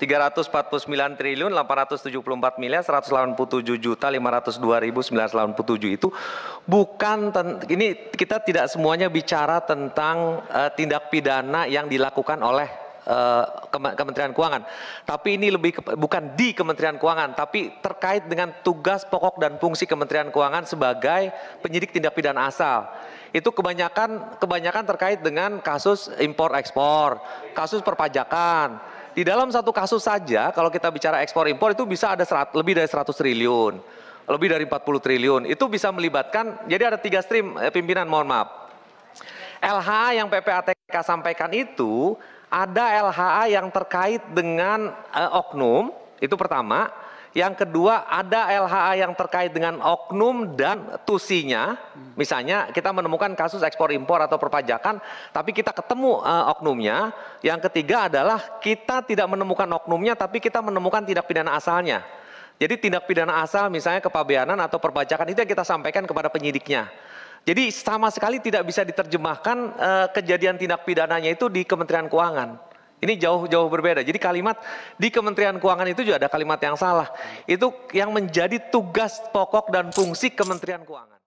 349 triliun 874 miliar 187 juta ribu 502.987 itu bukan ini kita tidak semuanya bicara tentang uh, tindak pidana yang dilakukan oleh uh, Kementerian Keuangan. Tapi ini lebih ke, bukan di Kementerian Keuangan, tapi terkait dengan tugas pokok dan fungsi Kementerian Keuangan sebagai penyidik tindak pidana asal itu kebanyakan kebanyakan terkait dengan kasus impor ekspor, kasus perpajakan, di dalam satu kasus saja kalau kita bicara ekspor impor itu bisa ada serat, lebih dari 100 triliun, lebih dari 40 triliun. Itu bisa melibatkan jadi ada tiga stream eh, pimpinan mohon maaf. LHA yang PPATK sampaikan itu ada LHA yang terkait dengan eh, oknum itu pertama yang kedua ada LHA yang terkait dengan oknum dan tusinya. Misalnya kita menemukan kasus ekspor impor atau perpajakan tapi kita ketemu uh, oknumnya. Yang ketiga adalah kita tidak menemukan oknumnya tapi kita menemukan tindak pidana asalnya. Jadi tindak pidana asal misalnya kepabeanan atau perpajakan itu yang kita sampaikan kepada penyidiknya. Jadi sama sekali tidak bisa diterjemahkan uh, kejadian tindak pidananya itu di Kementerian Keuangan. Ini jauh-jauh berbeda. Jadi kalimat di Kementerian Keuangan itu juga ada kalimat yang salah. Itu yang menjadi tugas pokok dan fungsi Kementerian Keuangan.